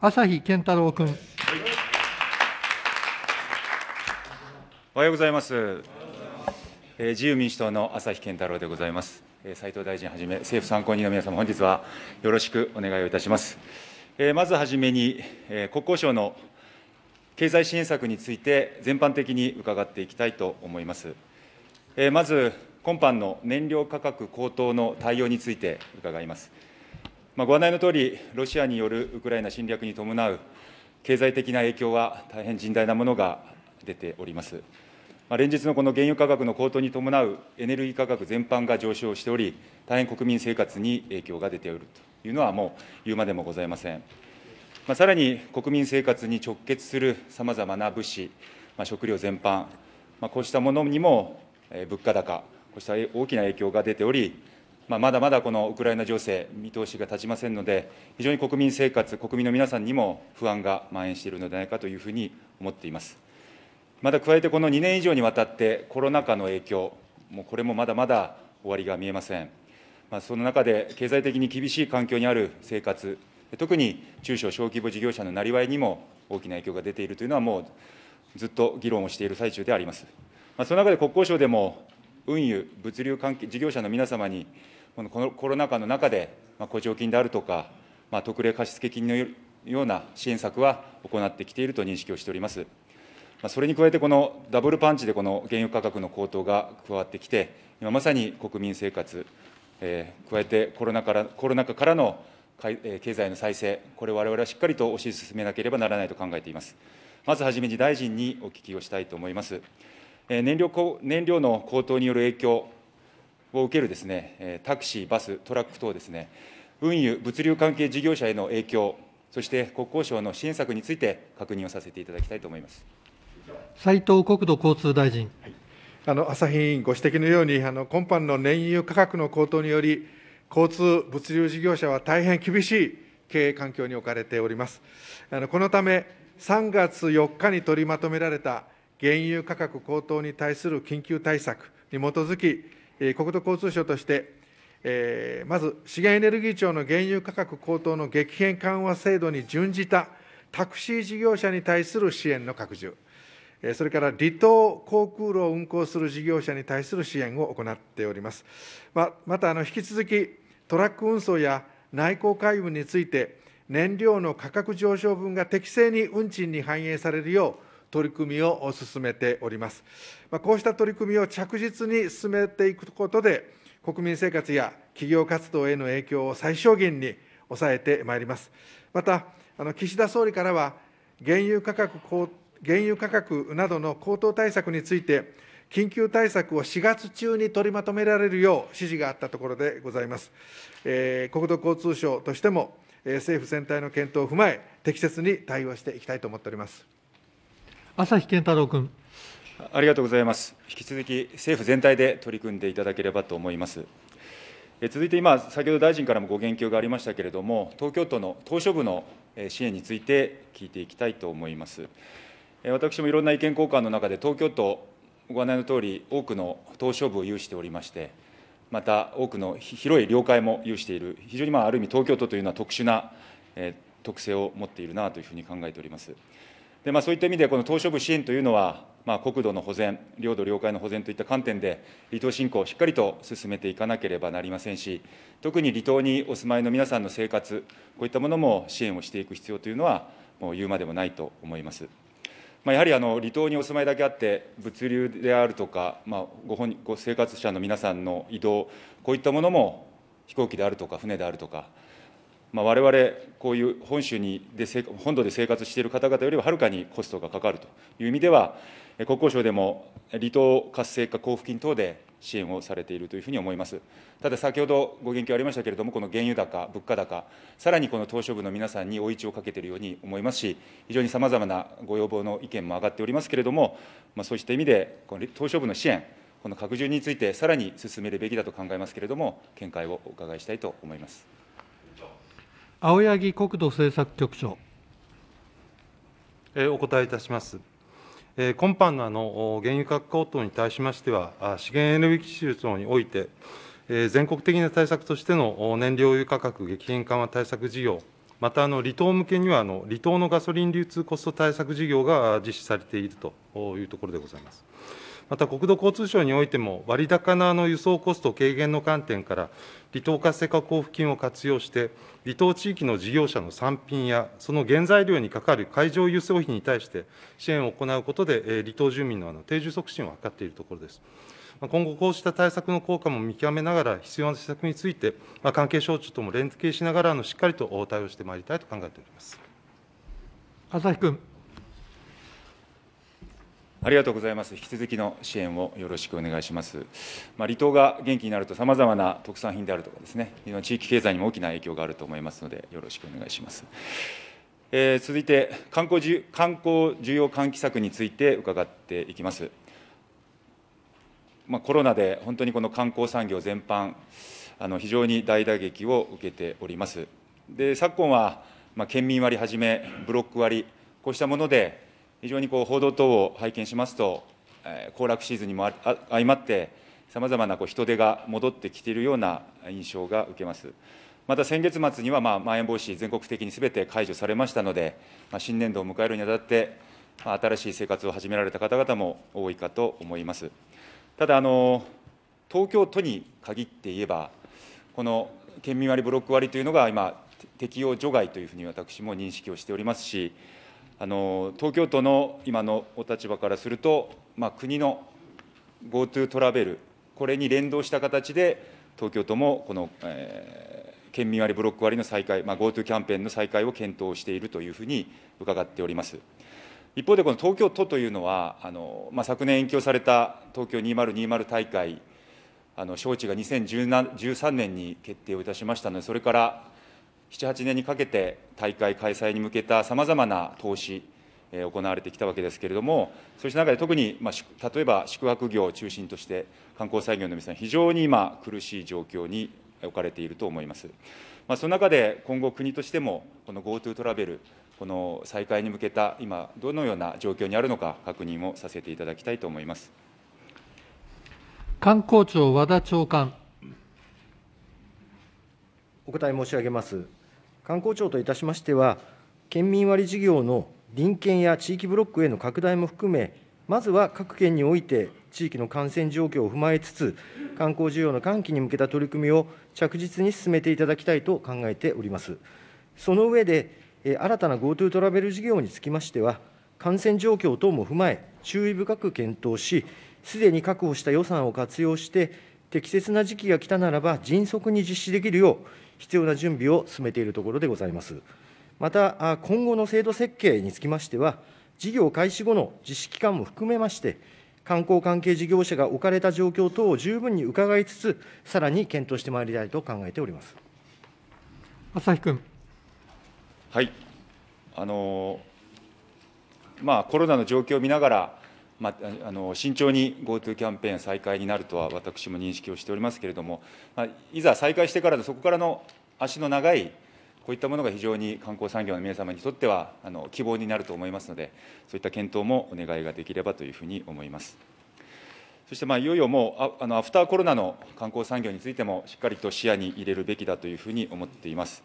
朝日健太郎君。おはようございます。えー、自由民主党の朝日健太郎でございます。え斉藤大臣はじめ政府参考人の皆様、本日はよろしくお願いをいたします。えー、まずはじめに、えー、国交省の経済支援策について全般的に伺っていきたいと思います。えー、まず今般の燃料価格高騰の対応について伺います。まあ、ご案内のとおり、ロシアによるウクライナ侵略に伴う経済的な影響は大変甚大なものが出ております。まあ、連日のこの原油価格の高騰に伴うエネルギー価格全般が上昇しており、大変国民生活に影響が出ておるというのは、もう言うまでもございません。まあ、さらに国民生活に直結するさまざまな物資、まあ、食料全般、まあ、こうしたものにも物価高、こうした大きな影響が出ており、まあ、まだまだこのウクライナ情勢、見通しが立ちませんので、非常に国民生活、国民の皆さんにも不安が蔓延しているのではないかというふうに思っています。また加えて、この2年以上にわたってコロナ禍の影響、もうこれもまだまだ終わりが見えません。まあ、その中で、経済的に厳しい環境にある生活、特に中小小規模事業者のなりわいにも大きな影響が出ているというのは、もうずっと議論をしている最中であります。まあ、その中で国交省でも運輸、物流関係事業者の皆様にこのコロナ禍の中で、ま補助金であるとか、まあ、特例貸付金のような支援策は行ってきていると認識をしております。まあ、それに加えて、このダブルパンチでこの原油価格の高騰が加わってきて、今まさに国民生活、えー、加えてコロナからコロナ禍からの経済の再生、これ、われわれはしっかりと推し進めなければならないと考えています。まずはじめに大臣にお聞きをしたいと思います。え燃料燃料の高騰による影響、を受けるですねタクシー、バス、トラック等ですね、運輸、物流関係事業者への影響、そして国交省の支援策について確認をさせていただきたいと思います斉藤国土交通大臣。はい、あの朝日委員ご指摘のようにあの、今般の燃油価格の高騰により、交通、物流事業者は大変厳しい経営環境に置かれております。あのこのため、3月4日に取りまとめられた原油価格高騰に対する緊急対策に基づき、国土交通省として、まず資源エネルギー庁の原油価格高騰の激変緩和制度に準じたタクシー事業者に対する支援の拡充、それから離島航空路を運航する事業者に対する支援を行っております。ままた、あの引き続きトラック運送や内航海運について、燃料の価格上昇分が適正に運賃に反映されるよう、取り組みを進めております。まあ、こうした取り組みを着実に進めていくことで、国民生活や企業活動への影響を最小限に抑えてまいります。また、あの岸田総理からは、原油価格原油価格などの高騰対策について、緊急対策を4月中に取りまとめられるよう指示があったところでございます。えー、国土交通省としても、えー、政府全体の検討を踏まえ、適切に対応していきたいと思っております。朝日健太郎君。ありがとうございます。引き続き政府全体で取り組んでいただければと思います。え続いて今、先ほど大臣からもご言及がありましたけれども、東京都の島しょ部の支援について聞いていきたいと思います。私もいろんな意見交換の中で、東京都、ご案内のとおり、多くの島しょ部を有しておりまして、また多くの広い領海も有している、非常にまあある意味、東京都というのは特殊な特性を持っているなというふうに考えております。でまあ、そういった意味で、この島しょ部支援というのは、まあ、国土の保全、領土、領海の保全といった観点で、離島振興をしっかりと進めていかなければなりませんし、特に離島にお住まいの皆さんの生活、こういったものも支援をしていく必要というのは、もう言うまでもないと思います。まあ、やはりあの離島にお住まいだけあって、物流であるとか、まあ、ご本ご生活者の皆さんの移動、こういったものも飛行機であるとか、船であるとか、まあ、我々こういう本州にで本土で生活している方々よりははるかにコストがかかるという意味では、国交省でも離島活性化交付金等で支援をされているというふうに思います。ただ、先ほどご言及ありましたけれども、この原油高、物価高、さらにこの島しょ部の皆さんに追い打ちをかけているように思いますし、非常にさまざまなご要望の意見も上がっておりますけれども、まあ、そうした意味で、この島しょ部の支援、この拡充について、さらに進めるべきだと考えますけれども、見解をお伺いしたいと思います。青柳国土政策局長。お答えいたします。今般のあの原油価格高騰に対しましては、資源エネルギー技術において、全国的な対策としての燃料油価格激変緩和対策事業、またあの離島向けにはあの、離島のガソリン流通コスト対策事業が実施されているというところでございます。また国土交通省においても、割高な輸送コスト軽減の観点から、離島活性化交付金を活用して、離島地域の事業者の産品や、その原材料にかかる海上輸送費に対して支援を行うことで、離島住民の定住促進を図っているところです。今後、こうした対策の効果も見極めながら、必要な施策について、関係省庁とも連携しながら、しっかりと対応してまいりたいと考えております。朝日君。ありがとうございます。引き続きの支援をよろしくお願いします。まあ、離島が元気になると、さまざまな特産品であるとかですね、地域経済にも大きな影響があると思いますので、よろしくお願いします。えー、続いて観光観光需要喚起策について伺っていきます。まあ、コロナで本当にこの観光産業全般、あの非常に大打撃を受けております。で昨今は、まあ、県民割はじめ、ブロック割、こうしたもので、非常にこう報道等を拝見しますと、行楽シーズンにも相まって、さまざまなこう人手が戻ってきているような印象が受けます。また先月末には、まあ、まん延防止、全国的にすべて解除されましたので、まあ、新年度を迎えるにあたって、まあ、新しい生活を始められた方々も多いかと思います。ただあの、東京都に限って言えば、この県民割、ブロック割というのが今、適用除外というふうに私も認識をしておりますし、あの東京都の今のお立場からすると、まあ、国の GoTo トラベル、これに連動した形で、東京都もこの、えー、県民割、ブロック割の再開、まあ、GoTo キャンペーンの再開を検討しているというふうに伺っております。一方で、この東京都というのは、あのまあ、昨年延期をされた東京2020大会、あの招致が2013年に決定をいたしましたので、それから7、8年にかけて大会開催に向けたさまざまな投資、え行われてきたわけですけれども、そうした中で特に、まあ、例えば宿泊業を中心として、観光産業の皆さん、非常に今、苦しい状況に置かれていると思います。まあ、その中で今後、国としても、この GoTo トラベル、この再開に向けた今、どのような状況にあるのか、確認をさせていただきたいと思います観光庁和田長官。お答え申し上げます。観光庁といたしましては、県民割事業の隣県や地域ブロックへの拡大も含め、まずは各県において、地域の感染状況を踏まえつつ、観光需要の喚起に向けた取り組みを着実に進めていただきたいと考えております。その上で、新たな GoTo トラベル事業につきましては、感染状況等も踏まえ、注意深く検討し、すでに確保した予算を活用して、適切な時期が来たならば、迅速に実施できるよう、必要な準備を進めているところでございます。また、今後の制度設計につきましては、事業開始後の実施期間も含めまして、観光関係事業者が置かれた状況等を十分に伺いつつ、さらに検討してまいりたいと考えております朝日君。はいあのまあ、コロナの状況を見ながら、まあ、あの慎重に GoTo キャンペーン再開になるとは私も認識をしておりますけれども、まあ、いざ再開してからのそこからの足の長いこういったものが非常に観光産業の皆様にとってはあの希望になると思いますので、そういった検討もお願いができればというふうに思います。そしてまあいよいよもうあのアフターコロナの観光産業についてもしっかりと視野に入れるべきだというふうに思っています。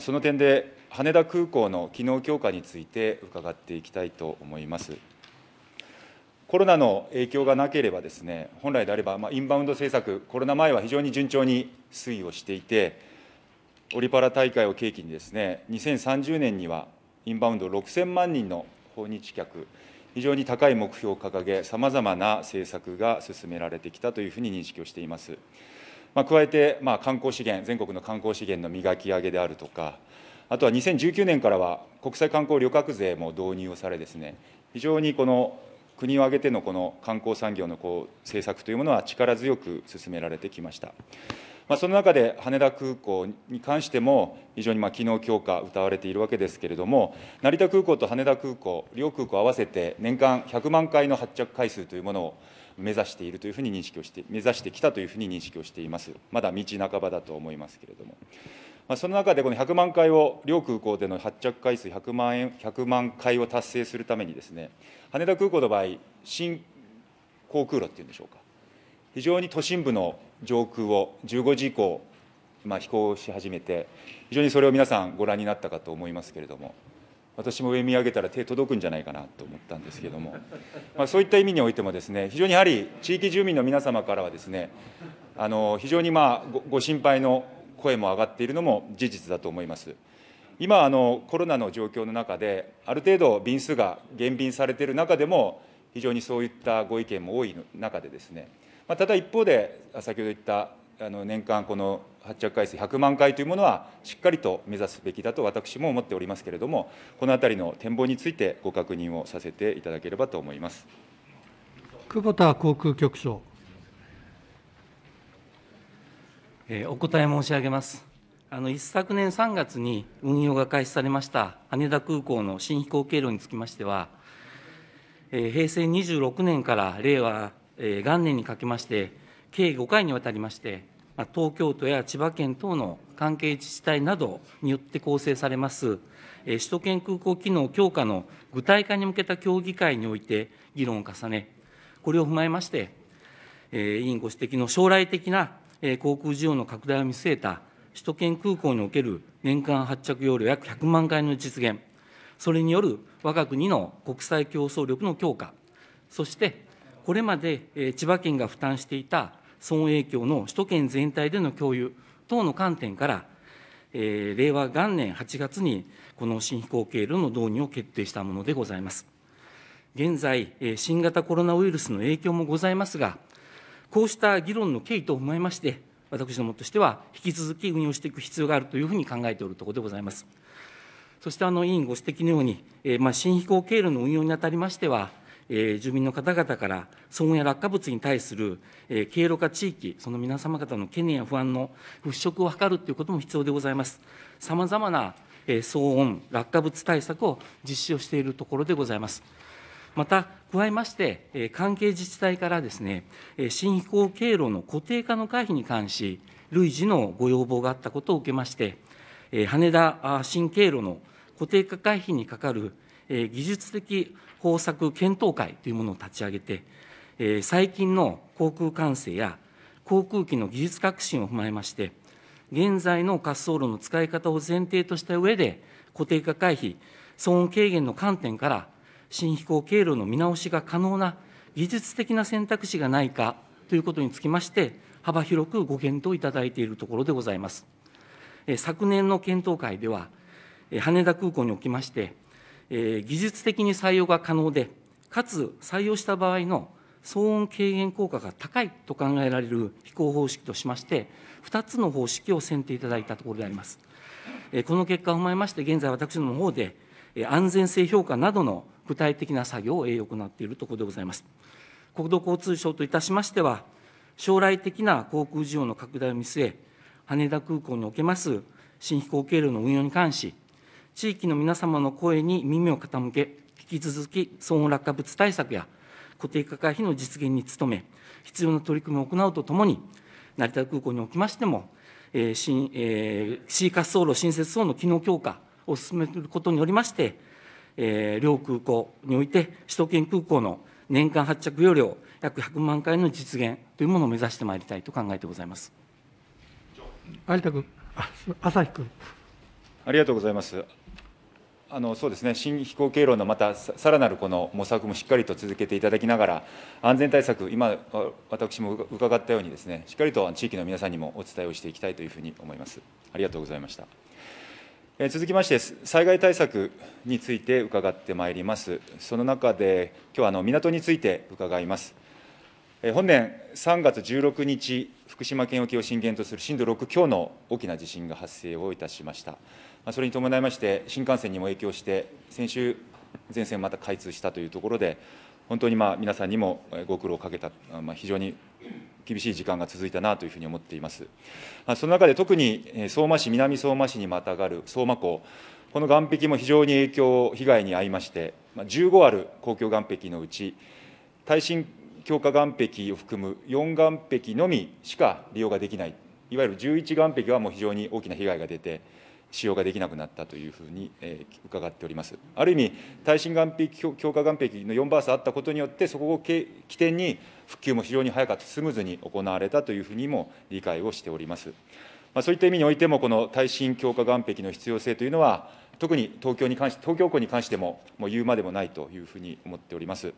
その点で羽田空港の機能強化について伺っていきたいと思います。コロナの影響がなければですね、本来であれば、まあ、インバウンド政策、コロナ前は非常に順調に推移をしていて、オリパラ大会を契機にですね、2030年にはインバウンド6000万人の訪日客、非常に高い目標を掲げ、さまざまな政策が進められてきたというふうに認識をしています。まあ、加えて、まあ、観光資源、全国の観光資源の磨き上げであるとか、あとは2019年からは国際観光旅客税も導入をされですね、非常にこの国を挙げてのこの観光産業のこう政策というものは力強く進められてきました。まあ、その中で羽田空港に関しても、非常にまあ機能強化、謳われているわけですけれども、成田空港と羽田空港、両空港合わせて年間100万回の発着回数というものを目指しているというふうに認識をして、目指してきたというふうに認識をしています、まだ道半ばだと思いますけれども。まあ、その中でこの100万回を、両空港での発着回数100万円 ,100 万回を達成するためにです、ね、羽田空港の場合、新航空路っていうんでしょうか、非常に都心部の上空を15時以降、まあ、飛行し始めて、非常にそれを皆さんご覧になったかと思いますけれども、私も上見上げたら手届くんじゃないかなと思ったんですけれども、まあ、そういった意味においてもですね非常にやはり地域住民の皆様からはですねあの非常にまあご心配の声も上がっているのも事実だと思います。今あの、コロナの状況の中で、ある程度、便数が減便されている中でも、非常にそういったご意見も多い中でですね、まあ、ただ一方で、先ほど言ったあの年間、この発着回数100万回というものは、しっかりと目指すべきだと私も思っておりますけれども、このあたりの展望についてご確認をさせていただければと思います久保田航空局長。えー、お答え申し上げます。あの一昨年3月に運用が開始されました羽田空港の新飛行経路につきましては、えー、平成26年から令和、えー、元年にかけまして、計5回にわたりまして、まあ、東京都や千葉県等の関係自治体などによって構成されます、えー、首都圏空港機能強化の具体化に向けた協議会において議論を重ね、これを踏まえまして、えー、委員ご指摘の将来的な航空需要の拡大を見据えた首都圏空港における年間発着容量約100万回の実現、それによる我が国の国際競争力の強化、そしてこれまで千葉県が負担していた損影響の首都圏全体での共有等の観点から、えー、令和元年8月にこの新飛行経路の導入を決定したものでございます。現在、新型コロナウイルスの影響もございますが、こうした議論の経緯と思いまして、私どもとしては、引き続き運用していく必要があるというふうに考えておるところでございます。そしてあの委員ご指摘のように、えー、まあ新飛行経路の運用にあたりましては、えー、住民の方々から騒音や落下物に対する、えー、経路化地域、その皆様方の懸念や不安の払拭を図るということも必要でございます。さまざまな、えー、騒音、落下物対策を実施をしているところでございます。また、加えまして、関係自治体からですね、新飛行経路の固定化の回避に関し、累次のご要望があったことを受けまして、羽田新経路の固定化回避にかかる技術的方策検討会というものを立ち上げて、最近の航空管制や航空機の技術革新を踏まえまして、現在の滑走路の使い方を前提とした上で、固定化回避、騒音軽減の観点から、新飛行経路の見直しが可能な技術的な選択肢がないかということにつきまして、幅広くご検討いただいているところでございます。昨年の検討会では、羽田空港におきまして、技術的に採用が可能で、かつ採用した場合の騒音軽減効果が高いと考えられる飛行方式としまして、2つの方式を選定いただいたところであります。この結果を踏まえまして、現在私どもの方で、安全性評価などの具体的な作業を行っているところでございます。国土交通省といたしましては、将来的な航空需要の拡大を見据え、羽田空港におけます新飛行経路の運用に関し、地域の皆様の声に耳を傾け、引き続き騒音落下物対策や固定化回避の実現に努め、必要な取り組みを行うとともに、成田空港におきましても、えー新えー、滑走路新設等の機能強化を進めることによりまして、えー、両空港において、首都圏空港の年間発着容量約100万回の実現というものを目指してまいりたいと考えてございます。有田君、あ朝日君。ありがとうございます。あのそうですね、新飛行経路のまたさらなるこの模索もしっかりと続けていただきながら、安全対策、今、私も伺ったようにです、ね、しっかりと地域の皆さんにもお伝えをしていきたいというふうに思います。ありがとうございました。続きまして、災害対策について伺ってまいります。その中で、今日はあの港について伺います。本年3月16日、福島県沖を震源とする震度6強の大きな地震が発生をいたしました。それに伴いまして、新幹線にも影響して、先週、全線また開通したというところで、本当にまあ皆さんにもご苦労をかけた、まあ、非常に厳しい時間が続いたなというふうに思っています。その中で特に相馬市、南相馬市にまたがる相馬港、この岸壁も非常に影響、被害に遭いまして、15ある公共岸壁のうち、耐震強化岸壁を含む4岸壁のみしか利用ができない、いわゆる11岸壁はもう非常に大きな被害が出て、使用ができなくなったというふうに、えー、伺っております。ある意味、耐震岸壁、強化岸壁の4バースあったことによって、そこを起点に復旧も非常に早かった、スムーズに行われたというふうにも理解をしております。まあ、そういった意味においても、この耐震強化岸壁の必要性というのは、特に東京に関し東京港に関しても、もう言うまでもないというふうに思っております。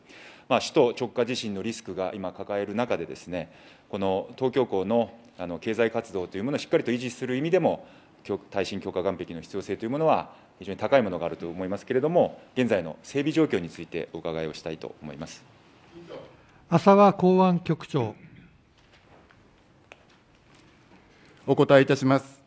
まあ、首都直下地震のリスクが今、抱える中でです、ね、この東京港のあの経済活動というものをしっかりと維持する意味でも、耐震強化岸壁の必要性というものは非常に高いものがあると思いますけれども、現在の整備状況についてお伺いをしたいと思います浅川公安局長。お答えいたします。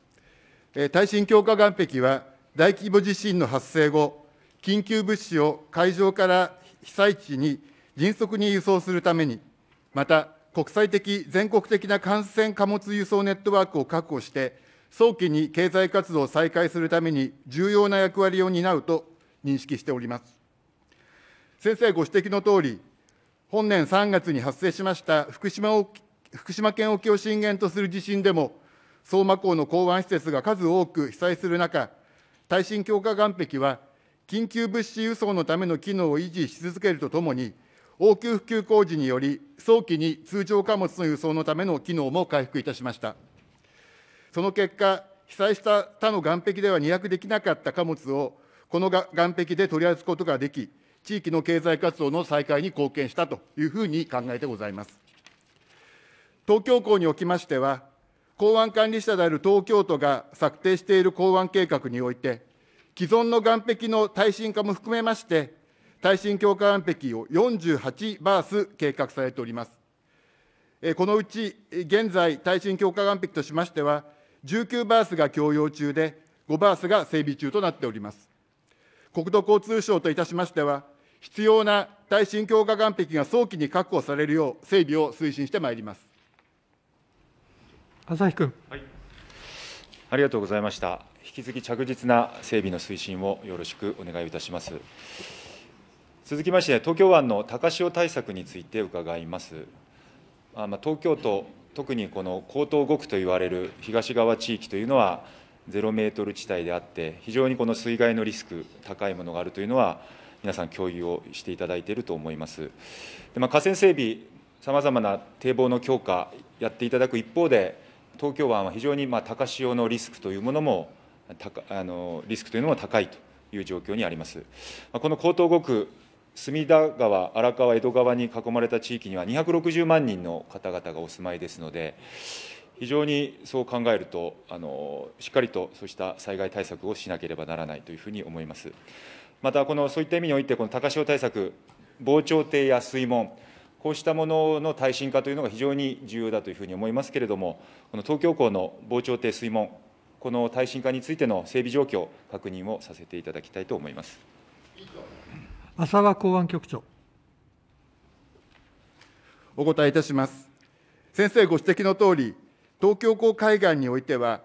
耐震強化岸壁は、大規模地震の発生後、緊急物資を会場から被災地に迅速に輸送するために、また国際的、全国的な感染貨物輸送ネットワークを確保して、早期に経済活動を再開するために重要な役割を担うと認識しております。先生ご指摘のとおり、本年3月に発生しました福島沖福島県沖を震源とする地震でも、相馬港の港湾施設が数多く被災する中、耐震強化岸壁は、緊急物資輸送のための機能を維持し続けるとともに、応急復旧工事により、早期に通常貨物の輸送のための機能も回復いたしました。その結果、被災した他の岸壁では荷役できなかった貨物を、この岸壁で取り扱うことができ、地域の経済活動の再開に貢献したというふうに考えてございます。東京港におきましては、港湾管理者である東京都が策定している港湾計画において、既存の岸壁の耐震化も含めまして、耐震強化岸壁を48バース計画されております。このうち現在、耐震強化岸壁としましては、19バースが供用中で、5バースが整備中となっております。国土交通省といたしましては、必要な耐震強化岸壁が早期に確保されるよう、整備を推進してまいります。朝日君、はい、ありがとうございました。引き続き着実な整備の推進をよろしくお願いいたします。続きまして、東京湾の高潮対策について伺います。あまあ、東京都特にこの江東5区といわれる東側地域というのは、ゼロメートル地帯であって、非常にこの水害のリスク、高いものがあるというのは、皆さん、共有をしていただいていると思います。でまあ、河川整備、さまざまな堤防の強化、やっていただく一方で、東京湾は非常にまあ高潮のリスクというものも、あのリスクというのも高いという状況にあります。この江東5区隅田川、荒川、江戸川に囲まれた地域には260万人の方々がお住まいですので、非常にそう考えるとあの、しっかりとそうした災害対策をしなければならないというふうに思います。またこの、そういった意味において、この高潮対策、防潮堤や水門、こうしたものの耐震化というのが非常に重要だというふうに思いますけれども、この東京港の防潮堤、水門、この耐震化についての整備状況、確認をさせていただきたいと思います。浅川公安局長。お答えいたします。先生ご指摘のとおり、東京港海岸においては、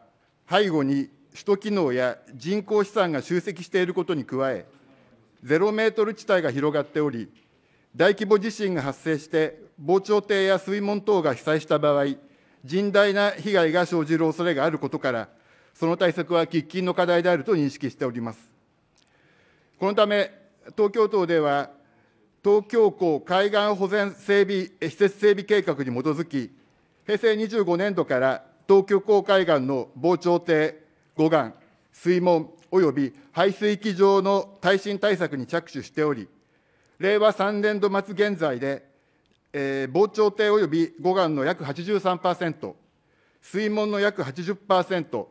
背後に首都機能や人口資産が集積していることに加え、ゼロメートル地帯が広がっており、大規模地震が発生して、防潮堤や水門等が被災した場合、甚大な被害が生じる恐れがあることから、その対策は喫緊の課題であると認識しております。このため、東京都では、東京港海岸保全整備施設整備計画に基づき、平成25年度から東京港海岸の防潮堤、護岸、水門および排水機場の耐震対策に着手しており、令和3年度末現在で、えー、防潮堤および護岸の約83%、水門の約80%、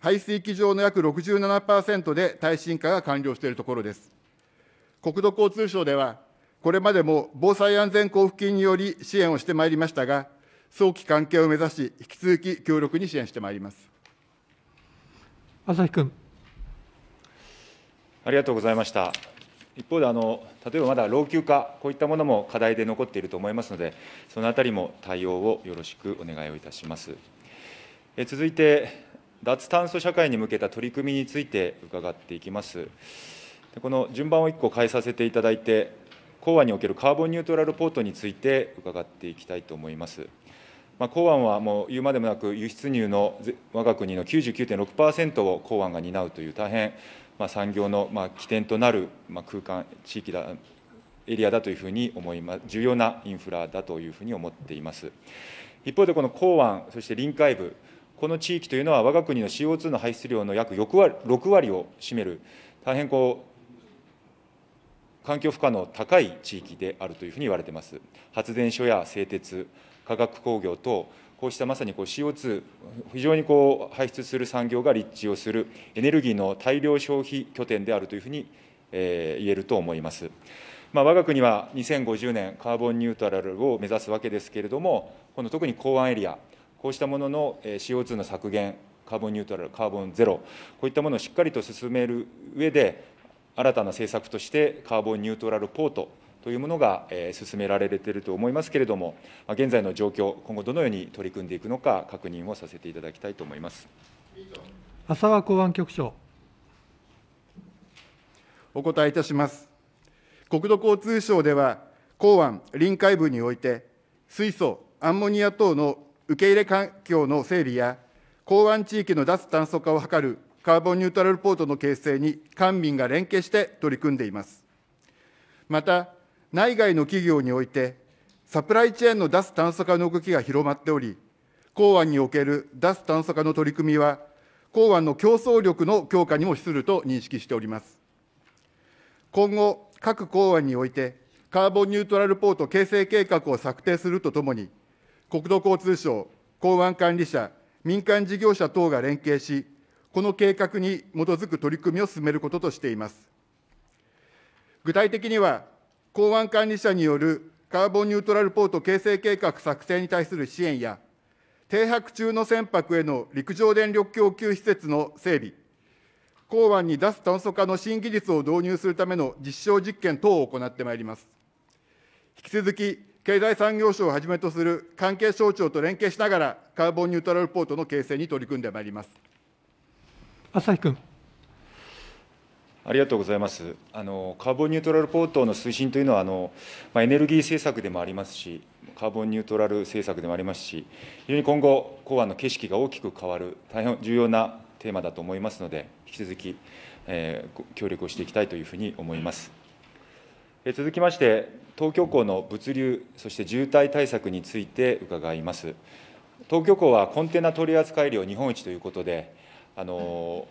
排水機場の約67%で耐震化が完了しているところです。国土交通省では、これまでも防災安全交付金により支援をしてまいりましたが、早期関係を目指し、引き続き強力に支援してまいります。朝日君。ありがとうございました。一方であの、例えばまだ老朽化、こういったものも課題で残っていると思いますので、そのあたりも対応をよろしくお願いをいたします。え続いて、脱炭素社会に向けた取り組みについて伺っていきます。この順番を1個変えさせていただいて、港湾におけるカーボンニュートラルポートについて伺っていきたいと思います。まあ、港湾はもう言うまでもなく、輸出入の我が国の99.6%を港湾が担うという、大変、まあ、産業のまあ起点となるまあ空間、地域だ、エリアだというふうに思います、重要なインフラだというふうに思っています。一方で、この港湾、そして臨海部、この地域というのは、我が国の CO2 の排出量の約割 ,6 割を占める、大変こう環境負荷の高い地域であるというふうに言われています。発電所や製鉄、化学工業等、こうしたまさにこう CO2、非常にこう排出する産業が立地をするエネルギーの大量消費拠点であるというふうに、え言えると思います。まあ、我が国は2050年、カーボンニュートラルを目指すわけですけれども、この特に港湾エリア、こうしたものの CO2 の削減、カーボンニュートラル、カーボンゼロ、こういったものをしっかりと進める上で、新たな政策としてカーボンニュートラルポートというものが進められていると思いますけれども、現在の状況、今後どのように取り組んでいくのか、確認をさせていただきたいと思います浅川公安局長。お答えいたします。国土交通省では、港湾臨海部において、水素、アンモニア等の受け入れ環境の整備や、港湾地域の脱炭素化を図るカーボンニュートラルポートの形成に官民が連携して取り組んでいます。また、内外の企業において、サプライチェーンの脱炭素化の動きが広まっており、港湾における脱炭素化の取り組みは、港湾の競争力の強化にも資すると認識しております。今後、各港湾において、カーボンニュートラルポート形成計画を策定するとともに、国土交通省、港湾管理者、民間事業者等が連携し、この計画に基づく取り組みを進めることとしています。具体的には、港湾管理者によるカーボンニュートラルポート形成計画作成に対する支援や、停泊中の船舶への陸上電力供給施設の整備、港湾に脱炭素化の新技術を導入するための実証実験等を行ってまいります。引き続き、経済産業省をはじめとする関係省庁と連携しながら、カーボンニュートラルポートの形成に取り組んでまいります。朝日君。ありがとうございます。あのカーボンニュートラルポートの推進というのはあの、まあ、エネルギー政策でもありますし、カーボンニュートラル政策でもありますし、非常に今後、港湾の景色が大きく変わる、大変重要なテーマだと思いますので、引き続き、えー、協力をしていきたいというふうに思います。え続きまして、東京港の物流、そして渋滞対策について伺います。東京港はコンテナ取扱量日本一ということで、あの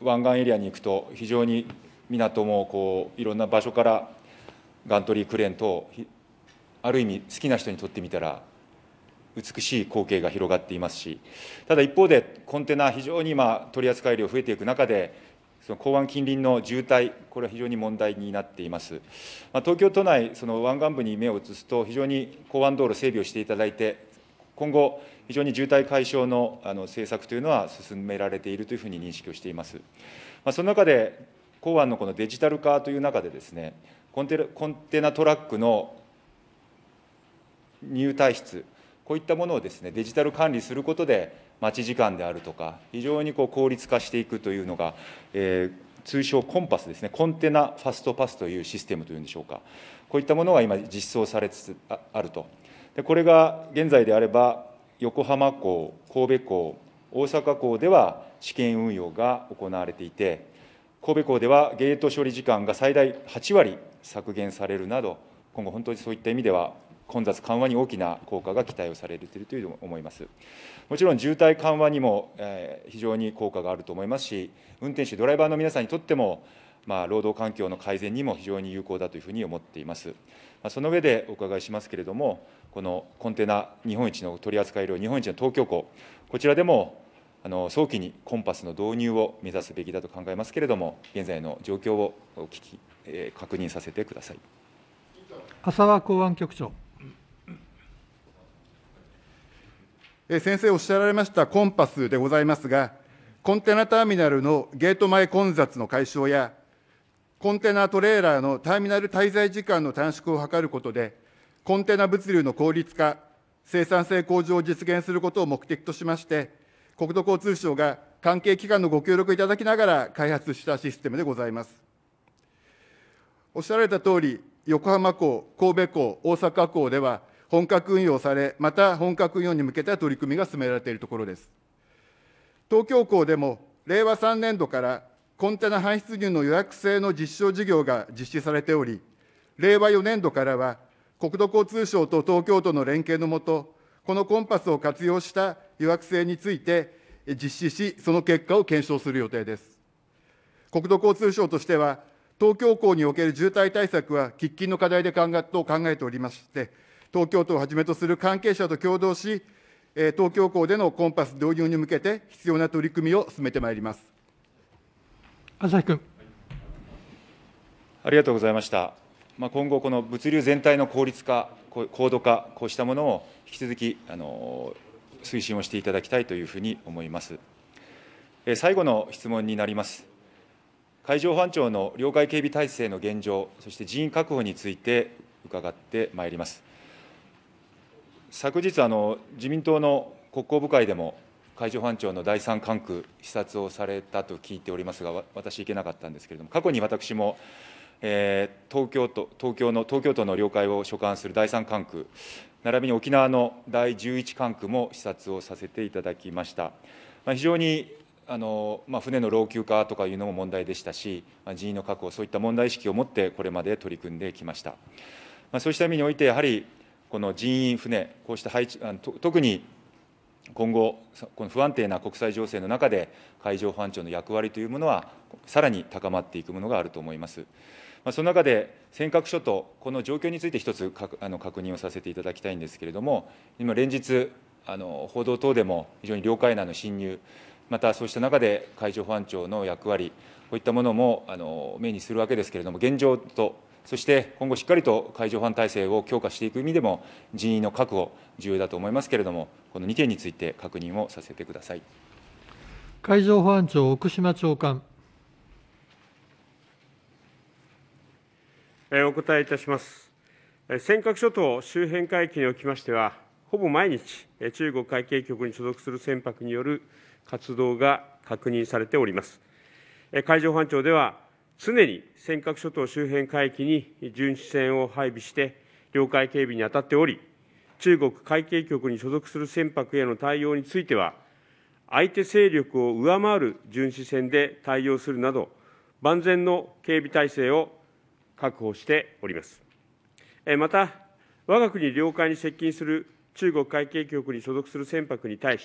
湾岸エリアに行くと非常に港もこういろんな場所からガントリークレーン等ある意味好きな人にとってみたら美しい光景が広がっていますしただ一方でコンテナ非常に今取扱量増えていく中でその港湾近隣の渋滞これは非常に問題になっています、まあ、東京都内その湾岸部に目を移すと非常に港湾道路整備をしていただいて今後非常に渋滞解消のあの政策というのは進められているというふうに認識をしています。まあ、その中で、港湾のこのデジタル化という中でですね、コンテコンテナトラックの入退室、こういったものをですねデジタル管理することで、待ち時間であるとか、非常にこう効率化していくというのが、えー、通称コンパスですね、コンテナファストパスというシステムというんでしょうか、こういったものが今、実装されつつあると。でこれが現在であれば横浜港、神戸港、大阪港では試験運用が行われていて、神戸港ではゲート処理時間が最大8割削減されるなど、今後、本当にそういった意味では、混雑緩和に大きな効果が期待をされているというふう思います。もちろん渋滞緩和にも非常に効果があると思いますし、運転手、ドライバーの皆さんにとっても、まあ、労働環境の改善にも非常に有効だというふうに思っています。まあ、その上でお伺いしますけれども、このコンテナ日本一の取扱量、日本一の東京港、こちらでもあの早期にコンパスの導入を目指すべきだと考えますけれども、現在の状況を聞き、えー、確認させてください浅和公安局長。先生おっしゃられましたコンパスでございますが、コンテナターミナルのゲート前混雑の解消や、コンテナトレーラーのターミナル滞在時間の短縮を図ることで、コンテナ物流の効率化、生産性向上を実現することを目的としまして、国土交通省が関係機関のご協力いただきながら開発したシステムでございます。おっしゃられたとおり、横浜港、神戸港、大阪港では本格運用され、また本格運用に向けた取り組みが進められているところです。東京港でも令和3年度からコンテナ搬出入の予約制の実証事業が実施されており、令和4年度からは、国土交通省と東京都の連携のもと、このコンパスを活用した予約制について実施し、その結果を検証する予定です。国土交通省としては、東京港における渋滞対策は喫緊の課題で考えと考えておりまして、東京都をはじめとする関係者と共同し、東京港でのコンパス導入に向けて必要な取り組みを進めてまいります。朝日君。ありがとうございました。まあ、今後、この物流全体の効率化、高度化、こうしたものを引き続きあの推進をしていただきたいというふうに思います。最後の質問になります。海上保安庁の領海警備体制の現状、そして人員確保について伺ってまいります。昨日あの、自民党の国交部会でも海上保安庁の第3管区視察をされたと聞いておりますが、私、行けなかったんですけれども、過去に私も、えー、東京都東京の東京都の領海を所管する第3管区、並びに沖縄の第11管区も視察をさせていただきました。まあ、非常にあのまあ、船の老朽化とかいうのも問題でしたし、まあ、人員の確保、そういった問題意識を持って、これまで取り組んできました。まあ、そうした意味において、やはりこの人員、船、こうした配置、特に今後、この不安定な国際情勢の中で、海上保安庁の役割というものは、さらに高まっていくものがあると思います。その中で、尖閣諸島、この状況について一つあの確認をさせていただきたいんですけれども、今、連日、あの報道等でも非常に領海内の侵入、またそうした中で海上保安庁の役割、こういったものもあの目にするわけですけれども、現状とそして今後、しっかりと海上保安体制を強化していく意味でも、人員の確保、重要だと思いますけれども、この2点について確認をさせてください海上保安庁、奥島長官。お答えいたします。尖閣諸島周辺海域におきましては、ほぼ毎日、中国海警局に所属する船舶による活動が確認されております。海上保安庁では常に尖閣諸島周辺海域に巡視船を配備して、領海警備に当たっており、中国海警局に所属する船舶への対応については、相手勢力を上回る巡視船で対応するなど、万全の警備体制を確保しております。また、我が国領海に接近する中国海警局に所属する船舶に対し、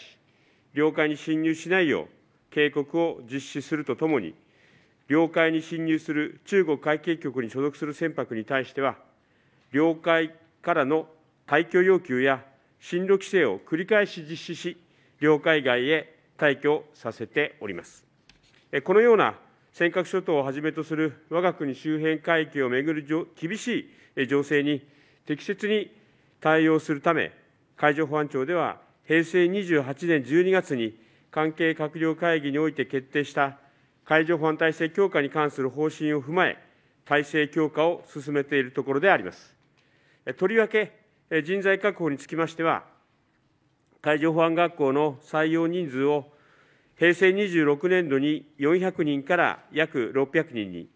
領海に侵入しないよう警告を実施するとともに、領海に侵入する中国海警局に所属する船舶に対しては、領海からの退去要求や進路規制を繰り返し実施し、領海外へ退去させております。このような尖閣諸島をはじめとする我が国周辺海域をめぐる厳しい情勢に適切に対応するため、海上保安庁では平成28年12月に関係閣僚会議において決定した海上保安体制強化に関する方針を踏まえ、体制強化を進めているところであります。とりわけ、人材確保につきましては、海上保安学校の採用人数を平成26年度に400人から約600人に、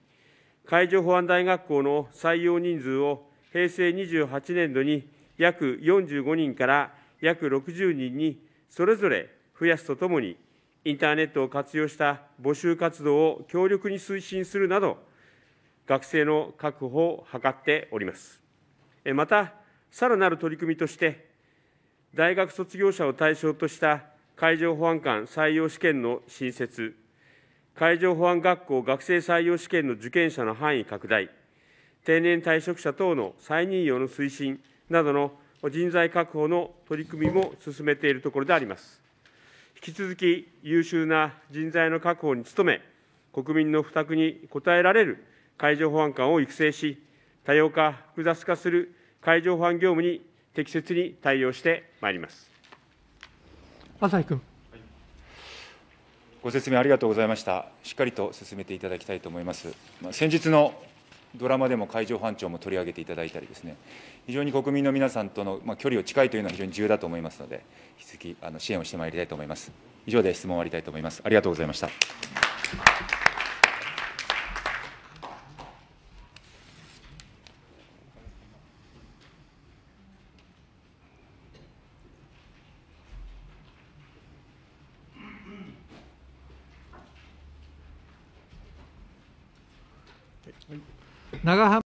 海上保安大学校の採用人数を平成28年度に約45人から約60人にそれぞれ増やすとともに、インターネットを活用した募集活動を強力に推進するなど、学生の確保を図っております。また、さらなる取り組みとして、大学卒業者を対象とした海上保安官採用試験の新設、海上保安学校学生採用試験の受験者の範囲拡大、定年退職者等の再任用の推進などの人材確保の取り組みも進めているところであります。引き続き優秀な人材の確保に努め、国民の負託に応えられる海上保安官を育成し、多様化、複雑化する海上保安業務に適切に対応してまいります。朝日君。ご説明ありがとうございました。しっかりと進めていただきたいと思います。ま先日のドラマでも海上保安庁も取り上げていただいたりですね、非常に国民の皆さんとの、まあ、距離を近いというのは非常に重要だと思いますので、引き続きあの支援をしてまいりたいと思います。以上で質問を終わりたいと思います。ありがとうございました。 나가